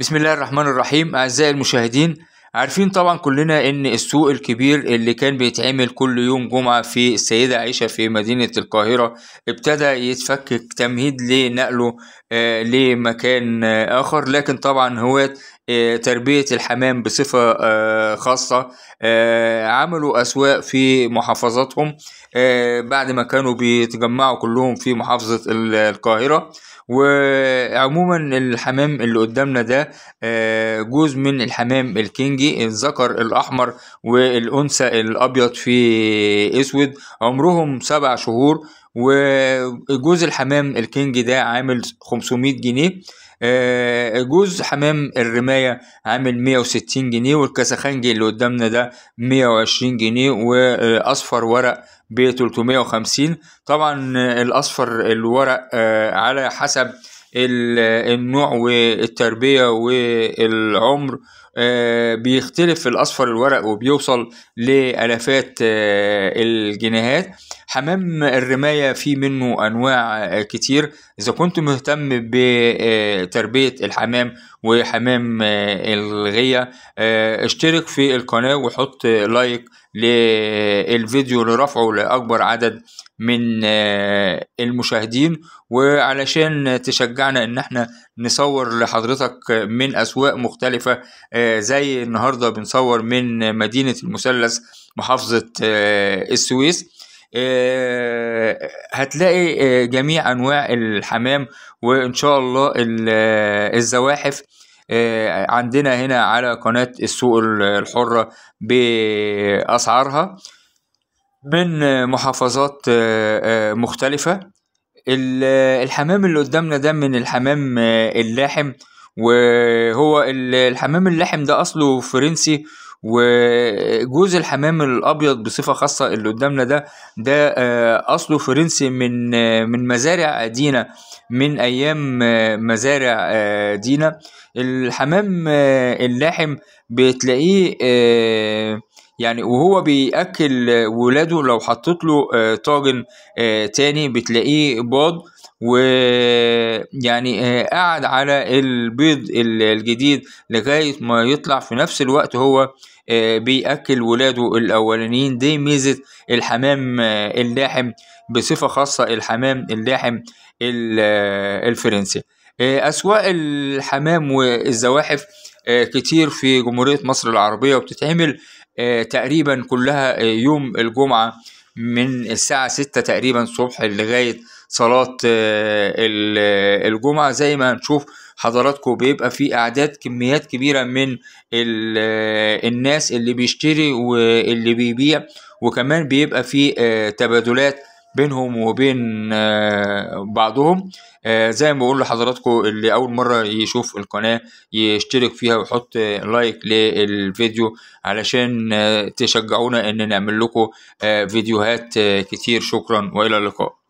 بسم الله الرحمن الرحيم أعزائي المشاهدين عارفين طبعا كلنا ان السوق الكبير اللي كان بيتعمل كل يوم جمعة في السيدة عائشة في مدينة القاهرة ابتدى يتفكك تمهيد لنقله آه لمكان آه، اخر لكن طبعا هو آه، تربية الحمام بصفة آه، خاصة آه، عملوا أسواق في محافظاتهم بعد ما كانوا بيتجمعوا كلهم في محافظة القاهرة وعموما الحمام اللي قدامنا ده جزء من الحمام الكينجي الذكر الأحمر والأنثى الأبيض في أسود عمرهم سبع شهور وجوز الحمام الكينج ده عامل 500 جنيه آه، جوز حمام الرماية عامل 160 جنيه والكسخنجي اللي قدامنا ده 120 جنيه وأصفر ورق ب 350 طبعا الأصفر الورق آه، على حسب النوع والتربية والعمر آه، بيختلف الاصفر الورق وبيوصل لالافات آه، الجنيهات حمام الرماية في منه أنواع آه، كتير إذا كنت مهتم بتربية الحمام وحمام الغية اشترك في القناة وحط لايك للفيديو لرفعه لأكبر عدد من المشاهدين وعلشان تشجعنا ان احنا نصور لحضرتك من اسواق مختلفة آه، زي النهارده بنصور من مدينه المثلث محافظه آه، السويس آه، هتلاقي جميع انواع الحمام وان شاء الله الزواحف عندنا هنا على قناه السوق الحره باسعارها من محافظات مختلفه الحمام اللي قدامنا ده من الحمام اللاحم وهو الحمام اللحم ده اصله فرنسي وجوز الحمام الابيض بصفه خاصه اللي قدامنا ده ده آه، اصله فرنسي من آه، من مزارع دينا من ايام آه، مزارع دينا الحمام اللحم بتلاقيه يعني وهو بياكل ولاده لو حطيت له آه، طاجن آه، تاني بتلاقيه باض ويعني آه، قعد على البيض الجديد لغايه ما يطلع في نفس الوقت هو بياكل ولاده الاولانيين دي ميزه الحمام اللاحم بصفه خاصه الحمام اللاحم الفرنسي اسواق الحمام والزواحف كتير في جمهوريه مصر العربيه وبتتعمل آه، تقريبا كلها آه، يوم الجمعة من الساعة ستة تقريبا صبح لغاية صلاة آه، الجمعة زي ما هنشوف حضراتكم بيبقى في أعداد كميات كبيرة من الناس اللي بيشتري واللي بيبيع وكمان بيبقى في تبادلات بينهم وبين آه، بعضهم آه، زي ما بقول لحضراتكم اللي اول مره يشوف القناه يشترك فيها ويحط لايك للفيديو علشان آه، تشجعونا ان نعمل لكم فيديوهات كتير شكرا والى اللقاء